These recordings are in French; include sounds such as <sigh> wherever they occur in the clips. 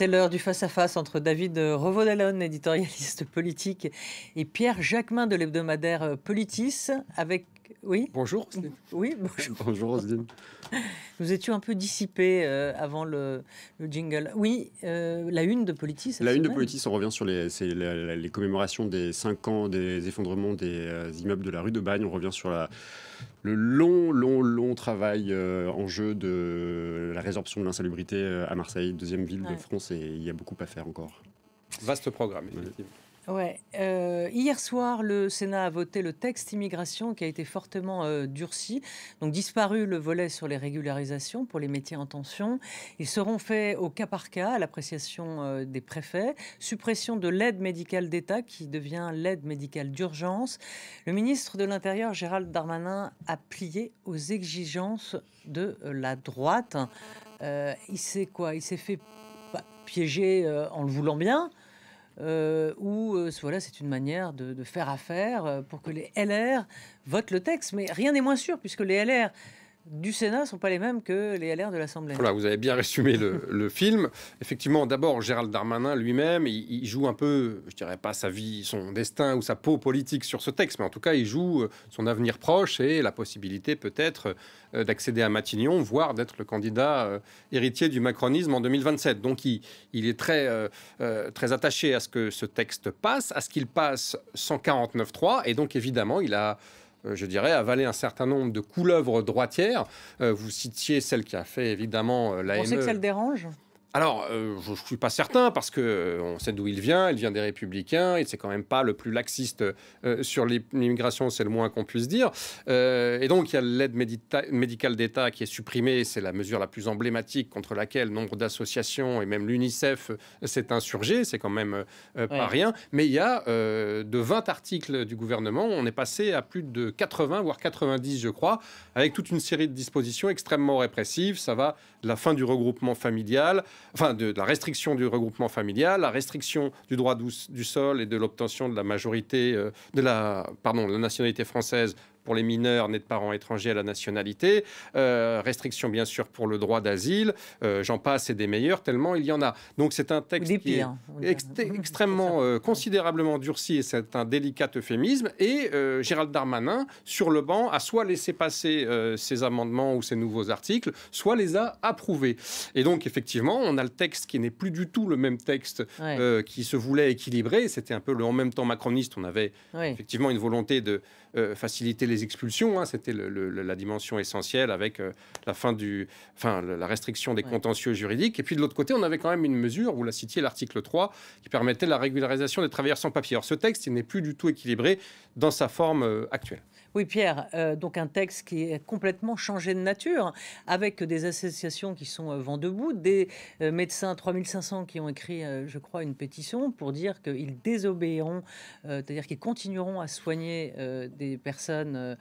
C'est l'heure du face-à-face entre David revaud éditorialiste politique, et Pierre Jacquemin de l'hebdomadaire Politis, avec oui. Bonjour. Oui, bonjour. <laughs> bonjour Vous Nous étions un peu dissipés euh, avant le, jingle. Oui, euh, la une de Politis. La une de Politis, on revient sur les, les commémorations des 5 ans des effondrements des euh, immeubles de la rue de Bagne. On revient sur la, le long, long, long travail en jeu de la résorption de l'insalubrité à Marseille, deuxième ville de France, et il y a beaucoup à faire encore. Vaste programme, effectivement. Ouais. Euh, hier soir, le Sénat a voté le texte immigration qui a été fortement euh, durci. Donc disparu le volet sur les régularisations pour les métiers en tension. Ils seront faits au cas par cas à l'appréciation euh, des préfets. Suppression de l'aide médicale d'État qui devient l'aide médicale d'urgence. Le ministre de l'Intérieur, Gérald Darmanin, a plié aux exigences de la droite. il s'est quoi Il s'est fait bah, piéger en le voulant bien euh, où euh, voilà, c'est une manière de, faire affaire euh, pour que les LR votent le texte. Mais rien n'est moins sûr, puisque les LR du Sénat ne sont pas les mêmes que les LR de l'Assemblée. Voilà, vous avez bien résumé le, <laughs> film. Effectivement, d'abord, Gérald Darmanin lui-même, il, joue un peu, je dirais pas sa vie, son destin ou sa peau politique sur ce texte, mais en tout cas, il joue euh, son avenir proche et la possibilité peut-être euh, d'accéder à Matignon, voire d'être le candidat euh, héritier du macronisme en 2027. Donc, il, il est très, très attaché à ce que ce texte passe, à ce qu'il passe 149-3. et donc évidemment, il a euh, je dirais, avaler un certain nombre de couleuvres droitières. Euh, vous citiez celle qui a fait évidemment euh, la. On sait que e. ça le dérange alors, euh, je ne suis pas certain parce qu'on euh, sait d'où il vient. Il vient des Républicains. Il c'est quand même pas le plus laxiste euh, sur l'immigration, c'est le moins qu'on puisse dire. et donc, il y a l'aide médicale d'État qui est supprimée. C'est la mesure la plus emblématique contre laquelle nombre d'associations et même l'UNICEF s'est insurgé. C'est quand même pas rien. Mais il y a de 20 articles du gouvernement, on est passé à plus de 80 voire 90, je crois, avec toute une série de dispositions extrêmement répressives. Ça va de la fin du regroupement familial enfin de, la restriction du regroupement familial, la restriction du droit du, sol et de l'obtention de la majorité, euh, de la, pardon, la nationalité française pour les mineurs nés de parents étrangers à la nationalité, euh, restriction bien sûr pour le droit d'asile, euh, j'en passe et des meilleurs, tellement il y en a. Donc c'est un texte qui est mm-hmm. extrêmement, euh, considérablement durci et c'est un délicat euphémisme. Et Gérald Darmanin, sur le banc, a soit laissé passer ces amendements ou ces nouveaux articles, soit les a approuvés. Et donc effectivement, on a le texte qui n'est plus du tout le même texte qui se voulait équilibré. C'était un peu le en même temps macroniste. On avait effectivement une volonté de euh, faciliter les expulsions. Hein. C'était la dimension essentielle avec euh, la fin du, la restriction des contentieux juridiques. Et puis de l'autre côté, on avait quand même une mesure, vous la citiez, l'article 3, qui permettait la régularisation des travailleurs sans papier. ce texte, n'est plus du tout équilibré dans sa forme euh, actuelle. Oui, Pierre, euh, donc un texte qui est complètement changé de nature, avec des associations qui sont euh, vent debout, des euh, médecins, 3500 qui ont écrit, je crois, une pétition pour dire qu'ils désobéiront, c'est-à-dire qu'ils continueront à soigner des personnes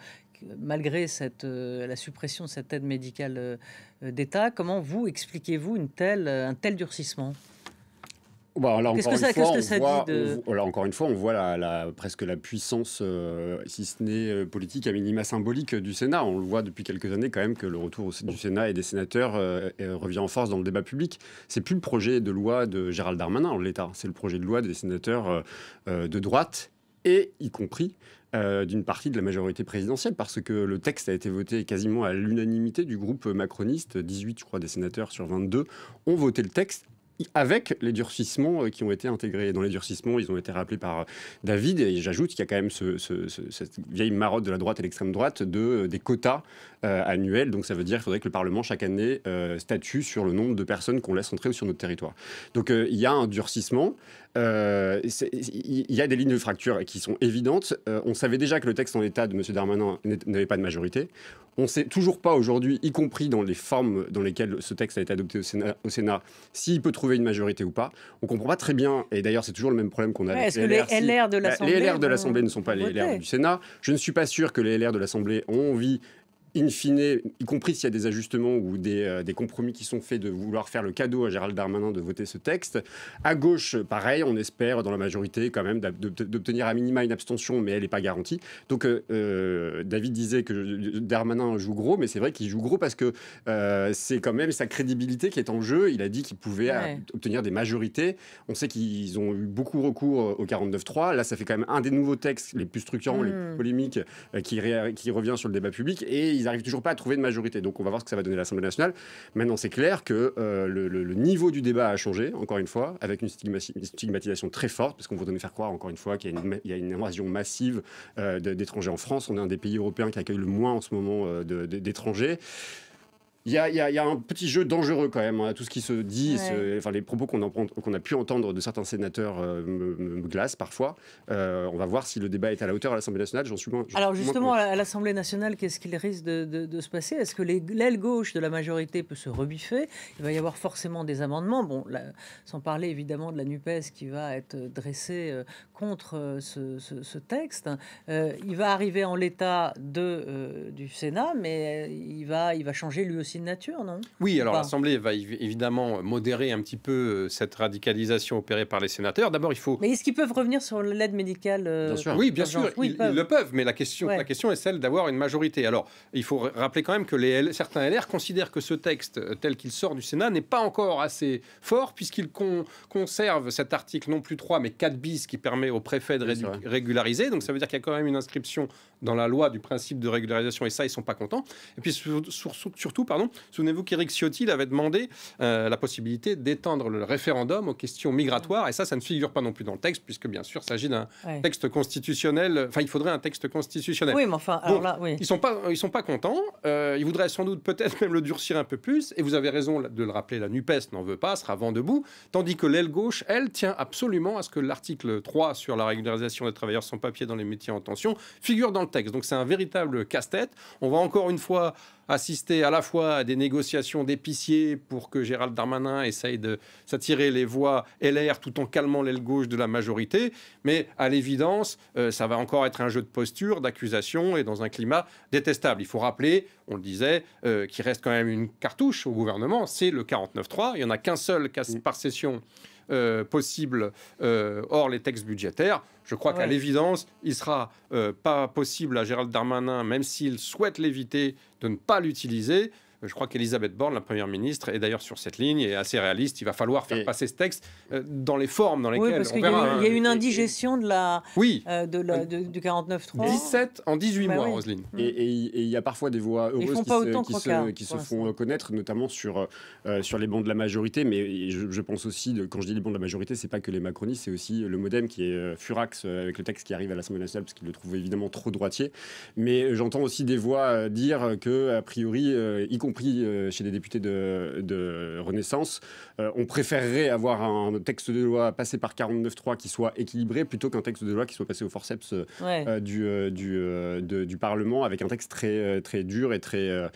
malgré la suppression de cette aide médicale d'État, comment vous expliquez-vous un tel durcissement là, encore une fois, on, encore une fois, on voit la, presque la puissance, euh, si ce n'est euh, politique, à minima symbolique euh, du Sénat. On le voit depuis quelques années quand même que le retour du Sénat et des sénateurs revient en force dans le débat public. C'est plus le projet de loi de Gérald Darmanin en l'État, c'est le projet de loi des sénateurs de droite et y compris d'une partie de la majorité présidentielle, parce que le texte a été voté quasiment à l'unanimité du groupe macroniste. 18, je crois, des sénateurs sur 22 ont voté le texte avec les durcissements euh, qui ont été intégrés. Dans les durcissements, ils ont été rappelés par euh, David, et j'ajoute qu'il y a quand même cette vieille marotte de la droite et l'extrême droite de, euh, des quotas annuels, donc ça veut dire qu'il faudrait que le Parlement, chaque année, statue sur le nombre de personnes qu'on laisse entrer sur notre territoire. Donc il y a un durcissement, euh, il y a des lignes de fracture qui sont évidentes. Euh, on savait déjà que le texte en état de M. Darmanin n'avait pas de majorité. On ne sait toujours pas aujourd'hui, y compris dans les formes dans lesquelles ce texte a été adopté au Sénat, s'il peut trouver une majorité ou pas. On ne comprend pas très bien, et d'ailleurs c'est toujours le même problème qu'on a avec les LR, bah, de l'Assemblée. de l'Assemblée ne sont pas les LR du Sénat. Je ne suis pas sûr que les LR de l'Assemblée ont envie in fine, y compris s'il y a des ajustements ou euh, des, compromis qui sont faits, de vouloir faire le cadeau à Gérald Darmanin de voter ce texte. À gauche, pareil, on espère dans la majorité quand même d'obtenir à minima une abstention, mais elle n'est pas garantie. Donc euh, euh, David disait que Darmanin joue gros, mais c'est vrai qu'il joue gros parce que c'est quand même sa crédibilité qui est en jeu. Il a dit qu'il pouvait obtenir des majorités. On sait qu'ils ont eu beaucoup recours au 49-3. Là, ça fait quand même un des nouveaux textes les plus structurants, les mmh. plus polémiques, qui, qui revient sur le débat public. Et ils n'arrivent toujours pas à trouver de majorité. Donc on va voir ce que ça va donner à l'Assemblée nationale. Maintenant, c'est clair que euh, le, niveau du débat a changé, encore une fois, avec une stigmatisation très forte, parce qu'on voudrait nous faire croire, encore une fois, qu'il y a une, invasion massive euh, d'étrangers en France. On est un des pays européens qui accueille le moins en ce moment euh, d'étrangers. Il y, a, un petit jeu dangereux quand même. à hein, Tout ce qui se dit, enfin, les propos qu'on a pu entendre de certains sénateurs euh, me, glacent parfois. Euh, on va voir si le débat est à la hauteur à l'Assemblée nationale. J'en suis moins. Alors justement, à l'Assemblée nationale, qu'est-ce qu'il risque de, se passer Est-ce que l'aile gauche de la majorité peut se rebiffer Il va y avoir forcément des amendements. Bon, là, sans parler évidemment de la Nupes qui va être dressée euh, contre ce, texte. il va arriver en l'état du Sénat, mais il va il va changer lui aussi de nature, non Oui, alors l'Assemblée va évidemment euh, modérer un petit peu euh, cette radicalisation opérée par les sénateurs. D'abord, il faut. Mais est-ce qu'ils peuvent revenir sur l'aide médicale euh, Oui, bien sûr, ils, le peuvent, mais la question, la question est celle d'avoir une majorité. Alors, il faut rappeler quand même que les certains LR considèrent que ce texte tel qu'il sort du Sénat n'est pas encore assez fort, puisqu'il conserve cet article non plus 3, mais 4 bis qui permet au préfet de régulariser. Donc, ça veut dire qu'il y a quand même une inscription dans la loi du principe de régularisation et ça, ils sont pas contents. Et puis surtout, pardon, souvenez-vous qu'Éric Ciotti avait demandé euh, la possibilité d'étendre le référendum aux questions migratoires et ça, ça ne figure pas non plus dans le texte puisque bien sûr, il s'agit d'un texte constitutionnel. Enfin, il faudrait un texte constitutionnel. Oui, mais enfin, alors là, oui. ils sont pas, ils sont pas contents. Euh, ils voudraient sans doute peut-être <laughs> même le durcir un peu plus. Et vous avez raison de le rappeler, la Nupes n'en veut pas, sera vent debout, tandis que l'aile gauche, elle, tient absolument à ce que l'article 3 sur la régularisation des travailleurs sans papier dans les métiers en tension figure dans le donc c'est un véritable casse-tête. On va encore une fois assister à la fois à des négociations d'épiciers pour que Gérald Darmanin essaye de s'attirer les voix LR tout en calmant l'aile gauche de la majorité. Mais à l'évidence, euh, ça va encore être un jeu de posture, d'accusation et dans un climat détestable. Il faut rappeler, on le disait, euh, qu'il reste quand même une cartouche au gouvernement, c'est le 49-3. Il n'y en a qu'un seul par session euh, possible euh, hors les textes budgétaires. Je crois qu'à l'évidence, il sera euh, pas possible à Gérald Darmanin, même s'il souhaite l'éviter, de ne pas l'utiliser je crois qu'Elisabeth Borne, la Première ministre, est d'ailleurs sur cette ligne et est assez réaliste. Il va falloir faire passer ce texte euh, dans les formes dans lesquelles oui, parce qu'il y, a une hein. indigestion de la, oui. Euh, de du 49.3. 17 en 18 bah mois, Roselyne. Et il y a parfois des voix heureuses qui, se, qui, se, hein, font connaître, notamment sur, euh, sur les bancs de la majorité. Mais je, pense aussi, quand je dis les bancs de la majorité, c'est pas que les macronistes, c'est aussi le modem qui est furax avec le texte qui arrive à l'Assemblée nationale parce qu'il le trouve évidemment trop droitier. Mais j'entends aussi des voix dire que, a priori, y compris compris euh, chez des députés de, Renaissance, euh, on préférerait avoir un texte de loi passé par 49.3 qui soit équilibré plutôt qu'un texte de loi qui soit passé au forceps euh, du, du, du, Parlement avec un texte très, très dur et très,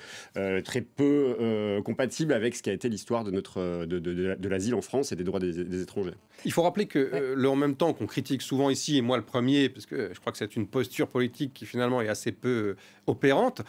très peu compatible avec ce qui a été l'histoire de, notre, de, de l'asile en France et des droits des, étrangers. Il faut rappeler que, en même temps qu'on critique souvent ici, et moi le premier, parce que je crois que c'est une posture politique qui finalement est assez peu opérante,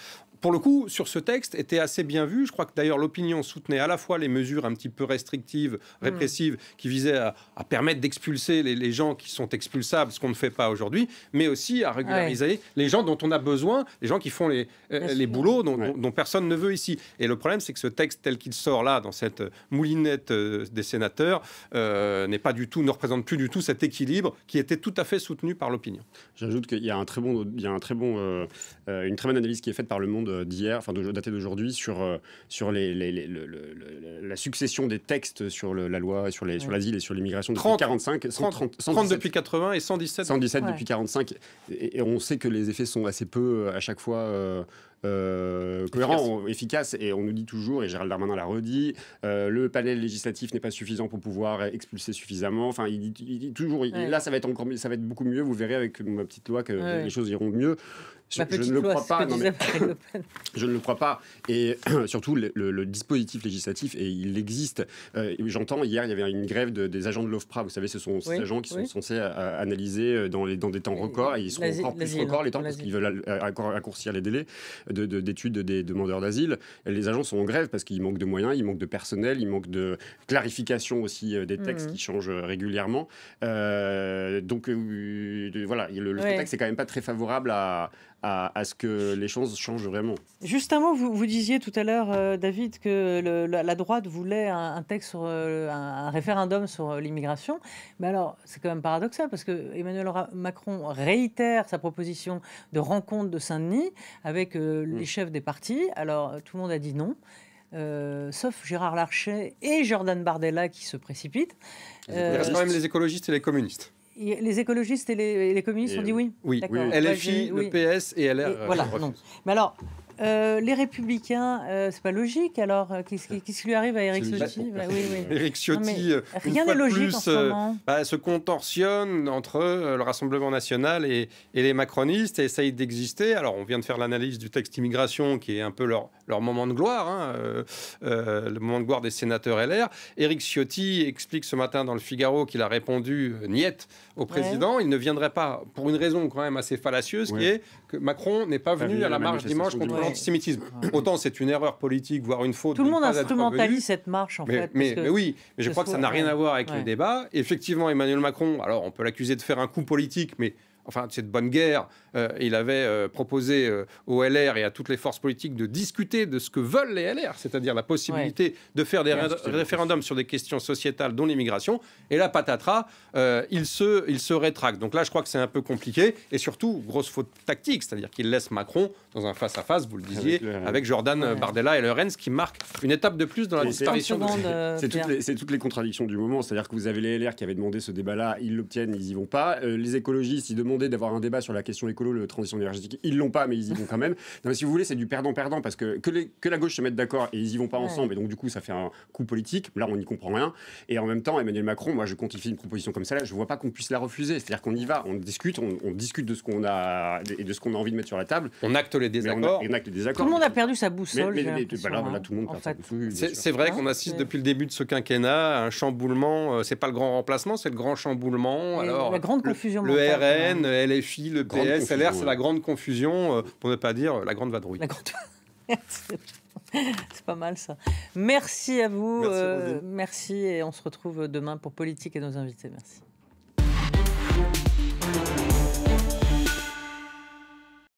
pour le coup, sur ce texte, était assez bien vu. Je crois que d'ailleurs l'opinion soutenait à la fois les mesures un petit peu restrictives, mm. répressives, qui visaient à, permettre d'expulser les, gens qui sont expulsables, ce qu'on ne fait pas aujourd'hui, mais aussi à régulariser les gens dont on a besoin, les gens qui font les, euh, les boulots dont, personne ne veut ici. Et le problème, c'est que ce texte tel qu'il sort là, dans cette moulinette euh, des sénateurs, euh, n'est pas du tout, ne représente plus du tout cet équilibre qui était tout à fait soutenu par l'opinion. J'ajoute qu'il y a un très bon, il y a un très bon, une très bonne analyse qui est faite par le Monde euh, d'hier, enfin daté d'aujourd'hui, sur, euh, sur les, la succession des textes sur la loi, sur l'asile et sur l'immigration depuis 30, 30 depuis 80 et 117. 117 depuis 45. Et, on sait que les effets sont assez peu euh, à chaque fois. cohérents, efficaces. Et on nous dit toujours, et Gérald Darmanin l'a redit, le panel législatif n'est pas suffisant pour pouvoir expulser suffisamment. Enfin, il dit, toujours, là, ça va être encore, ça va être beaucoup mieux. Vous verrez avec ma petite loi que les choses iront mieux. Je, ne le crois pas. <laughs> je ne le crois pas. Et <clears throat> surtout, le, dispositif législatif, et il existe. Euh, j'entends, hier, il y avait une grève des agents de l'OFPRA. Vous savez, ce sont ces agents qui sont censés euh, analyser euh, dans, les, des temps records. Et ils seront encore plus records les temps hein, parce qu'ils veulent raccourcir les délais d'études de, des demandeurs d'asile. Les agents sont en grève parce qu'il manque de moyens, il manque de personnel, il manque de clarification aussi des textes mmh. qui changent régulièrement. donc, voilà, le, le contexte n'est quand même pas très favorable à, à, ce que les choses changent vraiment. Juste un mot, vous, disiez tout à l'heure, euh, David, que la, droite voulait un, texte sur euh, un, référendum sur euh, l'immigration. Mais alors, c'est quand même paradoxal parce que Emmanuel Macron réitère sa proposition de rencontre de Saint-Denis avec mmh. les chefs des partis. Alors, tout le monde a dit non. sauf Gérard Larcher et Jordan Bardella qui se précipitent. Il reste quand même les écologistes et les communistes les écologistes et les, communistes ont dit oui. Oui, oui. LFI, le PS et LR. voilà. Non. Mais alors, euh, les Républicains, euh, c'est pas logique. Alors, euh, qu'est-ce qui, lui arrive à Eric Ciotti Ciotti, rien n'est logique plus, en bah, se contorsionne entre le Rassemblement national et, les macronistes et essaye d'exister. Alors, on vient de faire l'analyse du texte immigration, qui est un peu leur, leur moment de gloire, hein, le moment de gloire des sénateurs LR. Eric Ciotti explique ce matin dans le Figaro qu'il a répondu niette au président. Il ne viendrait pas pour une raison quand même assez fallacieuse, qui est que Macron n'est pas venu à la marche dimanche contre l'antisémitisme. Autant c'est une erreur politique, voire une faute. Tout le monde instrumentalise cette marche, en mais, fait. oui, mais je crois que ça n'a rien à voir avec le débat. Effectivement, Emmanuel Macron, alors on peut l'accuser de faire un coup politique, mais enfin de cette bonne guerre, euh, il avait euh, proposé euh, au aux LR et à toutes les forces politiques de discuter de ce que veulent les LR, c'est-à-dire la possibilité de faire des référendums sur des questions sociétales, dont l'immigration. Et là, patatras, il, se, il se rétracte. Donc là, je crois que c'est un peu compliqué. Et surtout, grosse faute tactique, c'est-à-dire qu'il laisse Macron dans un face-à-face, vous le disiez, avec, Jordan Bardella et le Rennes, qui marque une étape de plus dans la disparition. De... C'est toutes, les contradictions du moment, c'est-à-dire que vous avez les LR qui avaient demandé ce débat-là, ils l'obtiennent, ils n'y vont pas. les écologistes, ils demandent d'avoir un débat sur la question écolo, le transition énergétique. Ils l'ont pas, mais ils y vont quand même. <laughs> mais si vous voulez, c'est du perdant-perdant parce que que, les, que, la gauche se mette d'accord et ils y vont pas ensemble. Et donc, du coup, ça fait un coup politique. Là, on n'y comprend rien. Et en même temps, Emmanuel Macron, moi, je quantifie une proposition comme ça, là, je vois pas qu'on puisse la refuser. C'est-à-dire qu'on y va, on discute, on, discute de ce qu'on a et de ce qu'on a envie de mettre sur la table. On acte les désaccords. Tout le monde a perdu sa boussole. C'est vrai qu'on assiste depuis le début de ce quinquennat à un chamboulement. Euh, c'est pas le grand remplacement, c'est le grand chamboulement. Alors, la grande confusion. le RN, LFI, le PS, LR, c'est la grande confusion, euh, pour ne pas dire la grande vadrouille. <laughs> c'est pas mal ça. Merci à vous. Merci, euh, merci et on se retrouve demain pour Politique et nos invités. Merci.